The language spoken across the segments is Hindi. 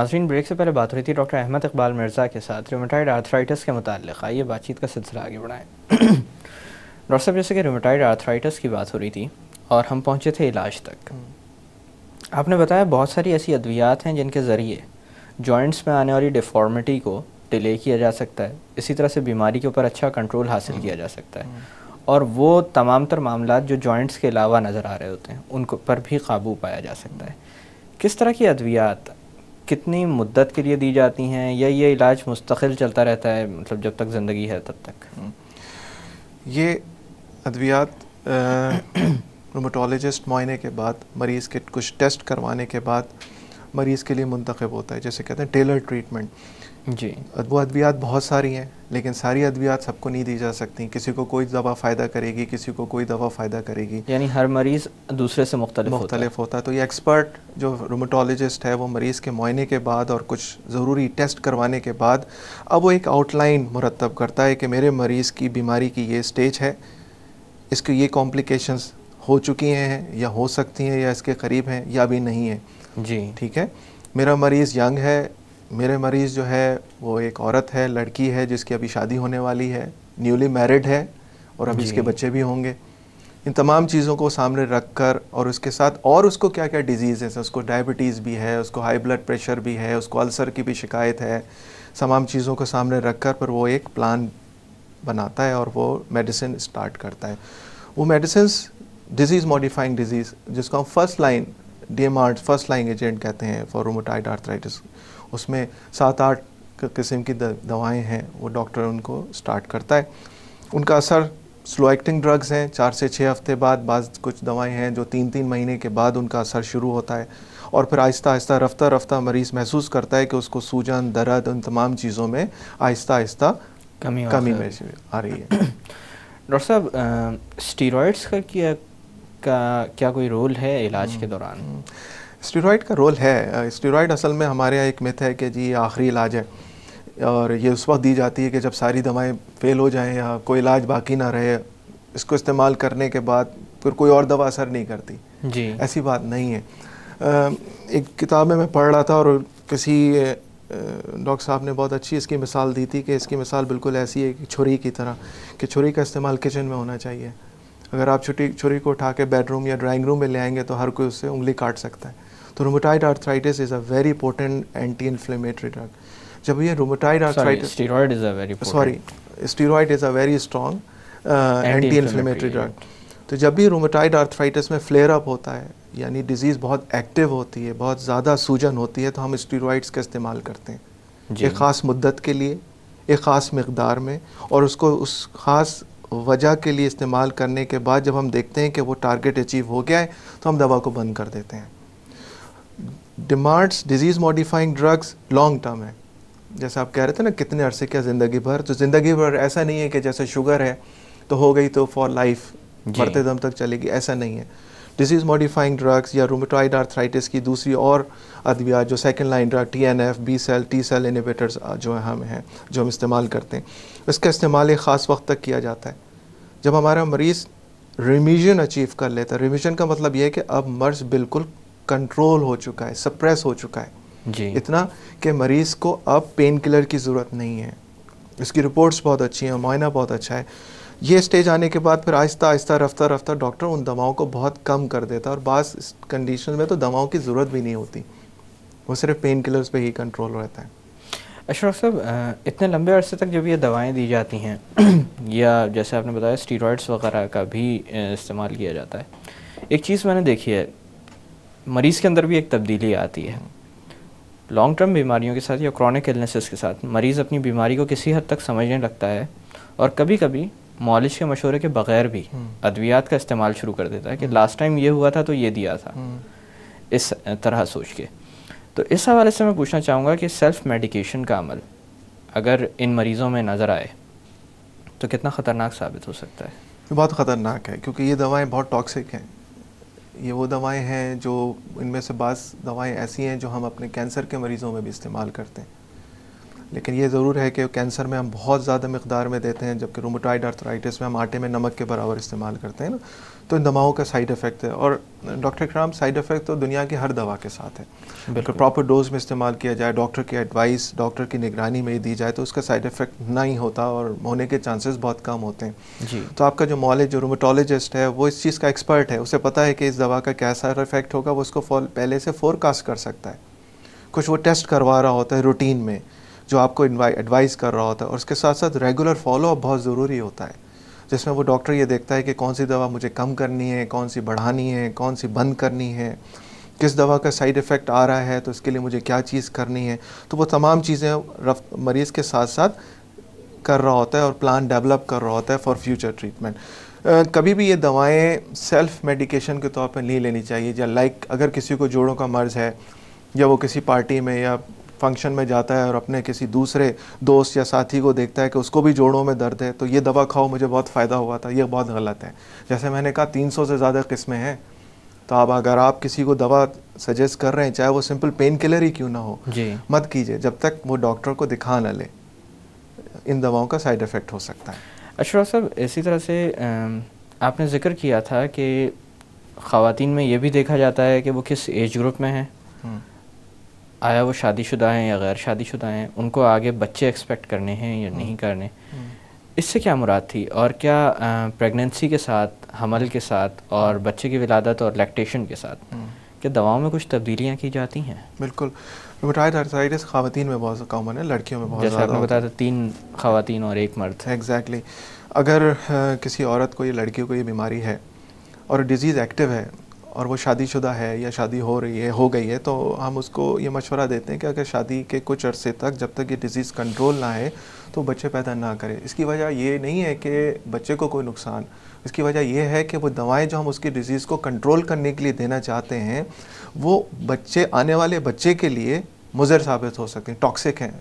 नाजरीन ब्रेक से पहले बात हो रही थी डॉक्टर अहमद इकबाल मिर्ज़ा के साथ रोमोटाइड आर्थराइटिस के मतलब आइए बातचीत का सिलसिला आगे बढ़ाएं डॉक्टर साहब जैसे कि रोमोटाइड आर्थराइटिस की बात हो रही थी और हम पहुँचे थे इलाज तक आपने बताया बहुत सारी ऐसी अद्वियात हैं जिनके ज़रिए जॉइंट्स में आने वाली डिफॉर्मिटी को डिले किया जा सकता है इसी तरह से बीमारी के ऊपर अच्छा कंट्रोल हासिल किया जा सकता है और वो तमाम तर मामला जो जॉइंट्स के अलावा नज़र आ रहे होते हैं उनको पर भी काबू पाया जा सकता है किस तरह की अद्वियात कितनी मुद्दत के लिए दी जाती हैं या ये इलाज मुस्तकिल चलता रहता है मतलब जब तक ज़िंदगी है तब तक हम्म। ये अद्वियात रोमोटोलॉजिस्ट मुआयने के बाद मरीज़ के कुछ टेस्ट करवाने के बाद मरीज़ के लिए मुंतखब होता है जैसे कहते हैं टेलर ट्रीटमेंट जी वो अद्वियात बहुत सारी हैं लेकिन सारी अद्वियात सबको नहीं दी जा सकती किसी को कोई दवा फ़ायदा करेगी किसी को कोई दवा फ़ायदा करेगी यानी हर मरीज़ दूसरे से मुख्तल मुख्तलिफ होता है तो ये एक्सपर्ट जो रोमोटोलॉजिस्ट है वो मरीज़ के मुआने के बाद और कुछ ज़रूरी टेस्ट करवाने के बाद अब वो एक आउटलाइन मुरतब करता है कि मेरे मरीज़ की बीमारी की ये स्टेज है इसकी ये कॉम्प्लिकेशंस हो चुकी हैं या हो सकती हैं या इसके करीब हैं या अभी नहीं है जी ठीक है मेरा मरीज़ यंग है मेरे मरीज़ जो है वो एक औरत है लड़की है जिसकी अभी शादी होने वाली है न्यूली मैरिड है और अभी इसके बच्चे भी होंगे इन तमाम चीज़ों को सामने रख कर और उसके साथ और उसको क्या क्या डिजीज़ है उसको डायबिटीज़ भी है उसको हाई ब्लड प्रेशर भी है उसको अल्सर की भी शिकायत है तमाम चीज़ों को सामने रख कर पर वो एक प्लान बनाता है और वो मेडिसिन स्टार्ट करता है वो मेडिसिन डिज़ीज़ मॉडिफाइंग डिज़ीज़ जिसको हम first line D M first line agent कहते हैं फॉर रोमोटाइड आर्थराइटिस उसमें सात आठ किस्म की दवाएं हैं वो डॉक्टर उनको स्टार्ट करता है उनका असर स्लो एक्टिंग ड्रग्स हैं चार से छः हफ्ते बाद बाद कुछ दवाएं हैं जो तीन तीन महीने के बाद उनका असर शुरू होता है और फिर आहिस्ता आहिस्ता रफ्ता रफ्ता मरीज़ महसूस करता है कि उसको सूजन दर्द उन तमाम चीज़ों में आहिस्ता आहिस्ता कमी कमी में आ रही है डॉक्टर साहब स्टीरॉइड्स का क्या का क्या कोई रोल है इलाज के हम्म, दौरान स्टेरॉइड हम्म। का रोल है स्टेरॉइड असल में हमारे यहाँ एक मिथ है कि जी ये आखिरी इलाज है और ये उस वक्त दी जाती है कि जब सारी दवाएं फेल हो जाएं या कोई इलाज बाकी ना रहे इसको इस्तेमाल करने के बाद फिर कोई और दवा असर नहीं करती जी ऐसी बात नहीं है एक किताब में मैं पढ़ रहा था और किसी डॉक्टर साहब ने बहुत अच्छी इसकी मिसाल दी थी कि इसकी मिसाल बिल्कुल ऐसी है कि छुरी की तरह कि छुरी का इस्तेमाल किचन में होना चाहिए अगर आप छोटी छुरी को उठा के बेडरूम या ड्राइंग रूम में ले आएंगे तो हर कोई उससे उंगली काट सकता है तो rheumatoid arthritis is a very important anti inflammatory drug जब ये rheumatoid arthritis is a very sorry is a very strong anti inflammatory drug तो जब भी रोमोटाइड आर्थराइटिस में फ्लेयर अप होता है यानी डिजीज़ बहुत एक्टिव होती है बहुत ज़्यादा सूजन होती है तो हम स्टीरोइड्स का इस्तेमाल करते हैं एक ख़ास मुद्दत के लिए एक ख़ास मकदार में और उसको उस ख़ास वजह के लिए इस्तेमाल करने के बाद जब हम देखते हैं कि वो टारगेट अचीव हो गया है तो हम दवा को बंद कर देते हैं DMARDs disease modifying drugs long term है जैसा आप कह रहे थे ना कितने अरसे क्या ज़िंदगी भर तो ज़िंदगी भर ऐसा नहीं है कि जैसे शुगर है तो हो गई तो फॉर लाइफ बढ़ते दम तक चलेगी ऐसा नहीं है डिजीज़ मॉडिफाइंग ड्रग्स या रोमोटॉइड आर्थराइटिस की दूसरी और अद्वियात जो सेकेंड लाइन ड्रा T N F B cell T cell inhibitors जो है हम हैं जो हम इस्तेमाल करते हैं इसका इस्तेमाल एक ख़ास वक्त तक किया जाता है जब हमारा मरीज़ रिमीजन अचीव कर लेता है रिमीजन का मतलब यह है कि अब मर्ज बिल्कुल कंट्रोल हो चुका है सप्रेस हो चुका है जी इतना कि मरीज़ को अब पेन किलर की ज़रूरत नहीं है इसकी रिपोर्ट्स बहुत अच्छी हैं मुआयना बहुत अच्छा है ये स्टेज आने के बाद फिर आहिस्ता आहिस्ता रफ्तार रफ्तार डॉक्टर उन दवाओं को बहुत कम कर देता है और बास कंडीशन में तो दवाओं की ज़रूरत भी नहीं होती वो सिर्फ पेन किलर्स पे ही कंट्रोल रहता है अशरफ साहब इतने लंबे अरसे तक जब ये दवाएं दी जाती हैं या जैसे आपने बताया स्टीरॉयड्स वगैरह का भी इस्तेमाल किया जाता है एक चीज़ मैंने देखी है मरीज़ के अंदर भी एक तब्दीली आती है लॉन्ग टर्म बीमारियों के साथ या क्रॉनिक इलनेसेस के साथ मरीज़ अपनी बीमारी को किसी हद तक समझने लगता है और कभी कभी मॉलिश के मशोरे के बगैर भी हम्म। अद्वियात का इस्तेमाल शुरू कर देता है कि लास्ट टाइम हम्म। ये हुआ था तो ये दिया था हम्म। इस तरह सोच के तो इस हवाले से मैं पूछना चाहूँगा कि सेल्फ़ मेडिकेशन का अमल अगर इन मरीज़ों में नज़र आए तो कितना ख़तरनाक साबित हो सकता है बहुत ख़तरनाक है क्योंकि ये दवाएं बहुत टॉक्सिक हैं ये वो दवाएं हैं जो इनमें से बास दवाएं ऐसी हैं जो हम अपने कैंसर के मरीज़ों में भी इस्तेमाल करते हैं लेकिन ये ज़रूर है कि कैंसर में हम बहुत ज़्यादा मकदार में देते हैं जबकि रोमोटाइड आर्थराइटिस में हम आटे में नमक के बराबर इस्तेमाल करते हैं ना तो इन दवाओं का साइड इफ़ेक्ट है और डॉक्टर कराम साइड इफ़ेक्ट तो दुनिया की हर दवा के साथ है बिल्कुल प्रॉपर डोज में इस्तेमाल किया जाए डॉक्टर की एडवाइस डॉक्टर की निगरानी में दी जाए तो उसका साइड इफ़ेक्ट नहीं होता और होने के चांसेस बहुत कम होते हैं जी तो आपका जो मॉलेज जो रोमोटोलॉजिस्ट है वो इस चीज़ का एक्सपर्ट है उसे पता है कि इस दवा का क्या साइड इफ़ेक्ट होगा वो उसको पहले से फोरकास्ट कर सकता है कुछ वो टेस्ट करवा रहा होता है रूटीन में जो आपको एडवाइस कर रहा होता है और उसके साथ साथ रेगुलर फॉलोअप बहुत ज़रूरी होता है जिसमें वो डॉक्टर ये देखता है कि कौन सी दवा मुझे कम करनी है कौन सी बढ़ानी है कौन सी बंद करनी है किस दवा का साइड इफ़ेक्ट आ रहा है तो इसके लिए मुझे क्या चीज़ करनी है तो वो तमाम चीज़ें मरीज़ के साथ साथ कर रहा होता है और प्लान डेवलप कर रहा होता है फॉर फ्यूचर ट्रीटमेंट कभी भी ये दवाएं सेल्फ मेडिकेशन के तौर पर नहीं लेनी चाहिए या लाइक अगर किसी को जोड़ों का मर्ज़ है या वो किसी पार्टी में या फंक्शन में जाता है और अपने किसी दूसरे दोस्त या साथी को देखता है कि उसको भी जोड़ों में दर्द है तो ये दवा खाओ मुझे बहुत फ़ायदा हुआ था ये बहुत गलत है जैसे मैंने कहा 300 से ज़्यादा किस्में हैं तो अब अगर आप किसी को दवा सजेस्ट कर रहे हैं चाहे वो सिंपल पेन किलर ही क्यों ना हो मत कीजिए जब तक वो डॉक्टर को दिखा ना ले इन दवाओं का साइड इफ़ेक्ट हो सकता है अशरा साहब इसी तरह से आपने ज़िक्र किया था कि ख़वान में ये भी देखा जाता है कि वो किस एज ग्रुप में हैं हम्म। आया वो शादीशुदा हैं या गैर शादीशुदा हैं उनको आगे बच्चे एक्सपेक्ट करने हैं या नहीं हम्म। करने हम्म। इससे क्या मुराद थी और क्या प्रेगनेंसी के साथ हमल के साथ और हाँ। बच्चे की विलादत और लैक्टेशन के साथ हम्म। क्या दवाओं में कुछ तब्दीलियाँ की जाती हैं बिल्कुल खातन में बहुत कॉमन है लड़कियों में बहुत जैसे आपने बताया था तीन खातन और एक मर्द एग्जैक्टली exactly. अगर किसी औरत को या लड़की को ये बीमारी है और डिजीज़ एक्टिव है और वो शादीशुदा है या शादी हो रही है हो गई है तो हम उसको ये मशवरा देते हैं कि अगर शादी के कुछ अरसे तक जब तक ये डिज़ीज़ कंट्रोल ना आए तो बच्चे पैदा ना करें इसकी वजह ये नहीं है कि बच्चे को कोई नुकसान इसकी वजह यह है कि वो दवाएं जो हम उसकी डिज़ीज़ को कंट्रोल करने के लिए देना चाहते हैं वो बच्चे आने वाले बच्चे के लिए मुजर साबित हो सकें टॉक्सिक हैं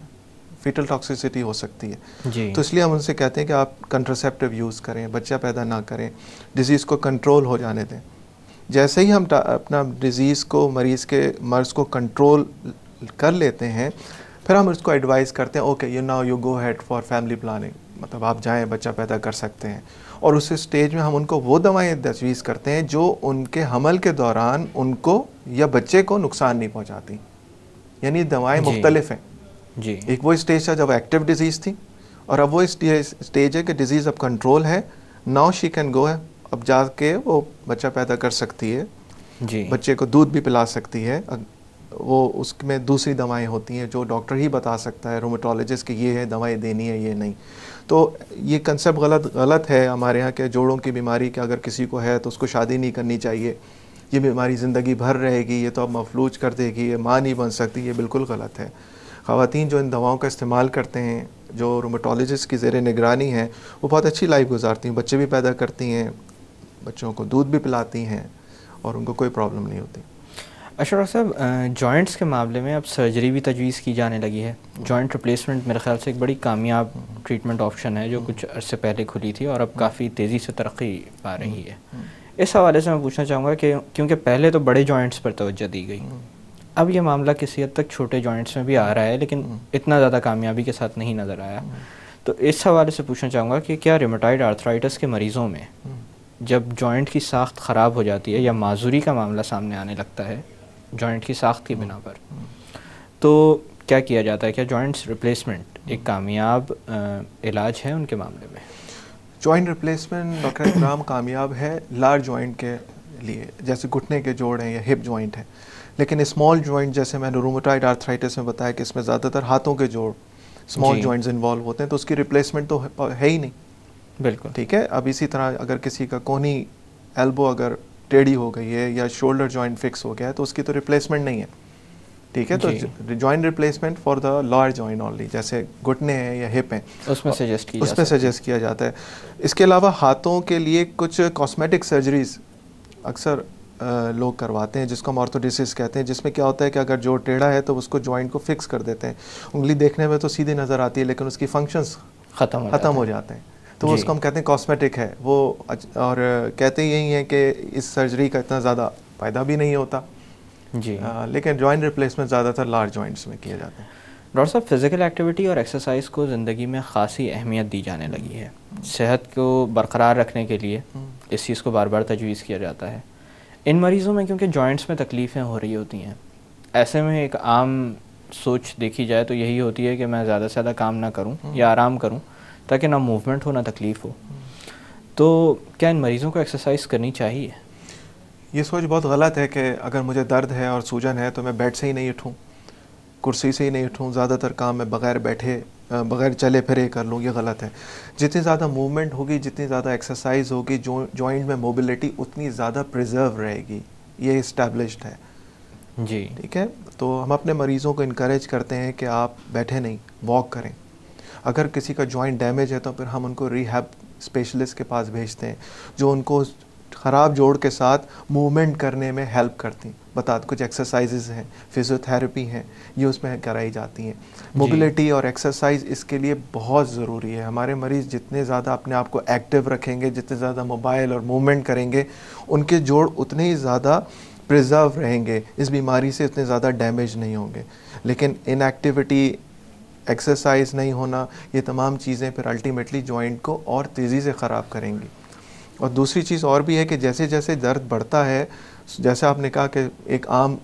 फिटल टॉक्सिसिटी हो सकती है जी तो इसलिए हम उनसे कहते हैं कि आप कंट्रोसेप्टिव यूज़ करें बच्चा पैदा ना करें डिज़ीज़ को कंट्रोल हो जाने दें जैसे ही हम अपना डिज़ीज़ को मरीज़ के मर्ज़ को कंट्रोल कर लेते हैं फिर हम उसको एडवाइस करते हैं okay you now you go ahead for family planning मतलब आप जाएं बच्चा पैदा कर सकते हैं और उस स्टेज में हम उनको वो दवाएं तजवीज़ करते हैं जो उनके हमल के दौरान उनको या बच्चे को नुकसान नहीं पहुंचाती यानी दवाएं मुख्तलिफ हैं जी एक वो स्टेज था जब एक्टिव डिजीज़ थी और अब वो स्टेज है कि डिजीज़ अब कंट्रोल है नाउ शी कैन गो है अब जाके वो बच्चा पैदा कर सकती है जी बच्चे को दूध भी पिला सकती है वो उसमें दूसरी दवाएं होती हैं जो डॉक्टर ही बता सकता है रोमेटोलॉजिस्ट कि ये है दवाएं देनी है ये नहीं तो ये कंसेप्ट गलत गलत है हमारे यहाँ के जोड़ों की बीमारी के अगर किसी को है तो उसको शादी नहीं करनी चाहिए ये बीमारी ज़िंदगी भर रहेगी ये तो अब मफलूज कर देगी ये माँ नहीं बन सकती ये बिल्कुल गलत है खातन जो इन दवाओं का इस्तेमाल करते हैं जो रोमेटोलॉजिस्ट की जेर निगरानी है वो बहुत अच्छी लाइफ गुजारती हैं बच्चे भी पैदा करती हैं बच्चों को दूध भी पिलाती हैं और उनको कोई प्रॉब्लम नहीं होती अशर साहब जॉइंट्स के मामले में अब सर्जरी भी तजवीज़ की जाने लगी है जॉइंट रिप्लेसमेंट मेरे ख्याल से एक बड़ी कामयाब ट्रीटमेंट ऑप्शन है जो हम्म। कुछ अर्से पहले खुली थी और अब हम्म। काफ़ी तेज़ी से तरक्की पा रही हम्म। है इस हवाले से मैं पूछना चाहूँगा कि क्योंकि पहले तो बड़े जॉइंट्स पर तोज्जह दी गई अब ये मामला किसी हद तक छोटे जॉइंट्स में भी आ रहा है लेकिन इतना ज़्यादा कामयाबी के साथ नहीं नज़र आया तो इस हवाले से पूछना चाहूँगा कि क्या रिमोटाइड आर्थराइटिस के मरीज़ों में जब जॉइंट की साख्त ख़राब हो जाती है या माजूरी का मामला सामने आने लगता है जॉइंट की साख्त की बिना पर तो क्या किया जाता है क्या जॉइंट्स रिप्लेसमेंट एक कामयाब इलाज है उनके मामले में जॉइंट रिप्लेसमेंट डॉक्टर इकराम कामयाब है लार्ज जॉइंट के लिए जैसे घुटने के जोड़ हैं या हिप जॉइंट है लेकिन स्मॉल जॉइंट जैसे मैंने रोमोटाइड आर्थराइटिस में बताया कि इसमें ज़्यादातर हाथों के जोड़ स्मॉल जॉइंट्स इन्वॉल्व होते हैं तो उसकी रिप्लेसमेंट तो है ही नहीं बिल्कुल ठीक है अब इसी तरह अगर किसी का कोनी एल्बो अगर टेढ़ी हो गई है या शोल्डर जॉइंट फिक्स हो गया है तो उसकी तो रिप्लेसमेंट नहीं है ठीक है तो joint replacement for the lower joint only जैसे घुटने हैं या हिप हैं उसमें सजेस्ट किया उसमें सजेस्ट किया जाता है इसके अलावा हाथों के लिए कुछ कॉस्मेटिक सर्जरीज अक्सर लोग करवाते हैं जिसको हम ऑर्थोडिसिस कहते हैं जिसमें क्या होता है कि अगर जो टेढ़ा है तो उसको जॉइंट को फिक्स कर देते हैं उंगली देखने में तो सीधी नज़र आती है लेकिन उसकी फंक्शंस ख़त्म ख़त्म हो जाते हैं तो वो उसको हम कहते हैं कॉस्मेटिक है वो और कहते यही हैं कि इस सर्जरी का इतना ज़्यादा फ़ायदा भी नहीं होता जी आ, लेकिन जॉइंट रिप्लेसमेंट ज़्यादातर लार्ज जॉइंट्स में किए जाते हैं डॉक्टर साहब फ़िज़िकल एक्टिविटी और एक्सरसाइज को ज़िंदगी में ख़ासी अहमियत दी जाने लगी है सेहत को बरकरार रखने के लिए हम्म। इस चीज़ को बार बार तजवीज़ किया जाता है इन मरीज़ों में क्योंकि जॉइंट्स में तकलीफ़ें हो रही होती हैं ऐसे में एक आम सोच देखी जाए तो यही होती है कि मैं ज़्यादा से ज़्यादा काम ना करूँ हम्म। या आराम करूँ ताकि ना मूवमेंट हो ना तकलीफ़ हो तो क्या इन मरीज़ों को एक्सरसाइज करनी चाहिए ये सोच बहुत गलत है कि अगर मुझे दर्द है और सूजन है तो मैं बेड से ही नहीं उठूँ कुर्सी से ही नहीं उठूँ ज़्यादातर काम मैं बग़ैर बैठे बग़ैर चले फिरे कर लूँ ये गलत है जितनी ज़्यादा मूवमेंट होगी जितनी ज़्यादा एक्सरसाइज होगी जो जॉइंट में मोबिलिटी उतनी ज़्यादा प्रिजर्व रहेगी ये इस्टेब्लिश्ड है जी ठीक है तो हम अपने मरीज़ों को इनक्रेज करते हैं कि आप बैठे नहीं वॉक करें अगर किसी का जॉइंट डैमेज है तो फिर हम उनको रिहैब स्पेशलिस्ट के पास भेजते हैं जो उनको ख़राब जोड़ के साथ मूवमेंट करने में हेल्प करती बता कुछ एक्सरसाइजेज हैं फिजियोथेरेपी हैं ये उसमें कराई जाती हैं मोबिलिटी और एक्सरसाइज इसके लिए बहुत ज़रूरी है हमारे मरीज़ जितने ज़्यादा अपने आप को एक्टिव रखेंगे जितने ज़्यादा मोबाइल और मूवमेंट करेंगे उनके जोड़ उतने ही ज़्यादा प्रिजर्व रहेंगे इस बीमारी से उतने ज़्यादा डैमेज नहीं होंगे लेकिन इनएक्टिविटी एक्सरसाइज नहीं होना ये तमाम चीज़ें फिर अल्टीमेटली जॉइंट को और तेज़ी से ख़राब करेंगी और दूसरी चीज़ और भी है कि जैसे जैसे दर्द बढ़ता है जैसे आपने कहा कि एक आम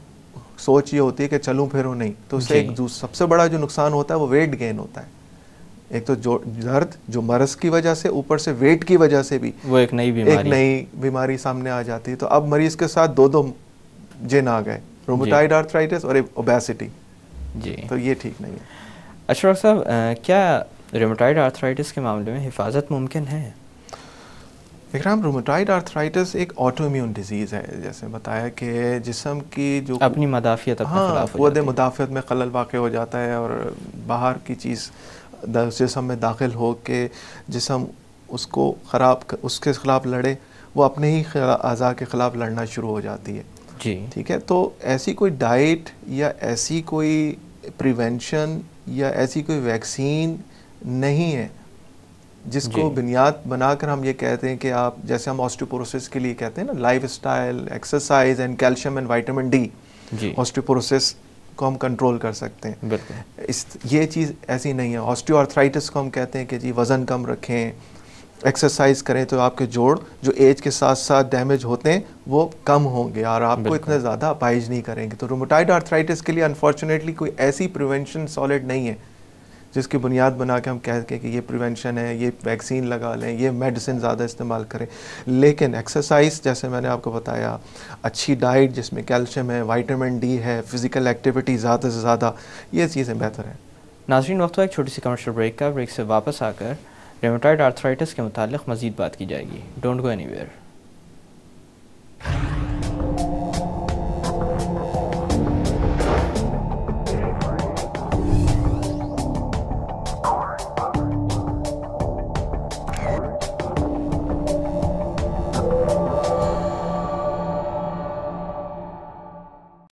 सोच ये होती है कि चलूँ फिरूँ नहीं तो उससे एक सबसे बड़ा जो नुकसान होता है वो वेट गेन होता है एक तो जो दर्द जो मरस की वजह से ऊपर से वेट की वजह से भी वो एक नई बीमारी एक नई बीमारी सामने आ जाती है तो अब मरीज के साथ दो दो जिन आ गए रोमोटाइड आर्थराइटिस और ओबेसिटी जी तो ये ठीक नहीं है अशरफ अच्छा, साहब क्या रोमोटाइड आर्थराइटिस के मामले में हिफाजत मुमकिन है विक्राम रोमोटाइड आर्थराइटिस एक ऑटोम्यून डिजीज़ है जैसे बताया कि जिसम की जो अपनी मदाफियत हाँ वद मदाफियत में खलल वाक़ हो जाता है और बाहर की चीज़ जिसम में दाखिल हो के जिसम उसको ख़राब उसके ख़िलाफ़ लड़े वो अपने ही अज़ा के ख़िलाफ़ लड़ना शुरू हो जाती है जी ठीक है तो ऐसी कोई डाइट या ऐसी कोई प्रिवेंशन या ऐसी कोई वैक्सीन नहीं है जिसको बुनियाद बनाकर हम ये कहते हैं कि आप जैसे हम ऑस्टियोपोरोसिस के लिए कहते हैं ना lifestyle exercise and calcium and vitamin D osteoporosis को हम कंट्रोल कर सकते हैं इस ये चीज़ ऐसी नहीं है ऑस्टियोआर्थराइटिस को हम कहते हैं कि जी वज़न कम रखें एक्सरसाइज करें तो आपके जोड़ जो एज के साथ साथ डैमेज होते हैं वो कम होंगे और आपको इतने ज़्यादा अपाइज नहीं करेंगे तो रोमोटाइड आर्थराइटिस के लिए अनफॉर्चुनेटली कोई ऐसी प्रिवेंशन सॉलिड नहीं है जिसकी बुनियाद बना के हम कह के कि ये प्रिवेंशन है ये वैक्सीन लगा लें ये मेडिसिन ज़्यादा इस्तेमाल करें लेकिन एक्सरसाइज जैसे मैंने आपको बताया अच्छी डाइट जिसमें कैल्शियम है वाइटामिन डी है फिज़िकल एक्टिविटी ज़्यादा से ज़्यादा ये चीज़ें बेहतर हैं नाजरीन वक्त एक छोटी सी कमर्शियल ब्रेक का ब्रेक से वापस आकर रेमोटाइड आर्थराइटिस के मतलब मज़ीद बात की जाएगी डोंट गो एनी वेयर